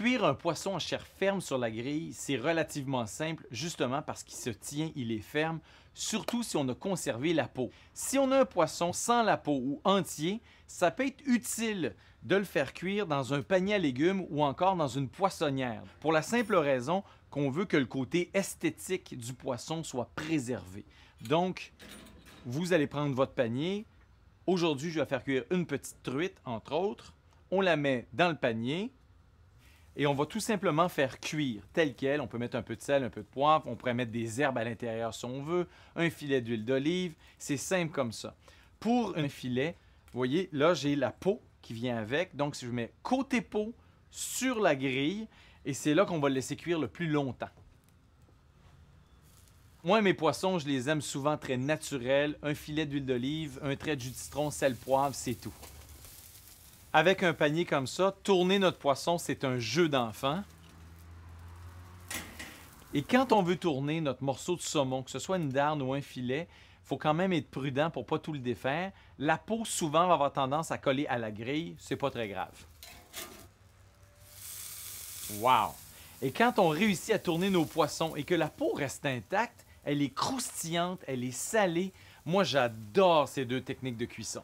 Cuire un poisson en chair ferme sur la grille, c'est relativement simple, justement parce qu'il se tient, il est ferme, surtout si on a conservé la peau. Si on a un poisson sans la peau ou entier, ça peut être utile de le faire cuire dans un panier à légumes ou encore dans une poissonnière, pour la simple raison qu'on veut que le côté esthétique du poisson soit préservé. Donc, vous allez prendre votre panier. Aujourd'hui, je vais faire cuire une petite truite, entre autres. On la met dans le panier et on va tout simplement faire cuire tel quel. On peut mettre un peu de sel, un peu de poivre, on pourrait mettre des herbes à l'intérieur si on veut, un filet d'huile d'olive, c'est simple comme ça. Pour un filet, vous voyez, là j'ai la peau qui vient avec, donc si je mets côté peau sur la grille, et c'est là qu'on va le laisser cuire le plus longtemps. Moi, mes poissons, je les aime souvent très naturels. Un filet d'huile d'olive, un trait de jus de citron, sel, poivre, c'est tout avec un panier comme ça, tourner notre poisson, c'est un jeu d'enfant. Et quand on veut tourner notre morceau de saumon, que ce soit une darne ou un filet, faut quand même être prudent pour pas tout le défaire. La peau souvent va avoir tendance à coller à la grille, c'est pas très grave. Wow! Et quand on réussit à tourner nos poissons et que la peau reste intacte, elle est croustillante, elle est salée. Moi, j'adore ces deux techniques de cuisson.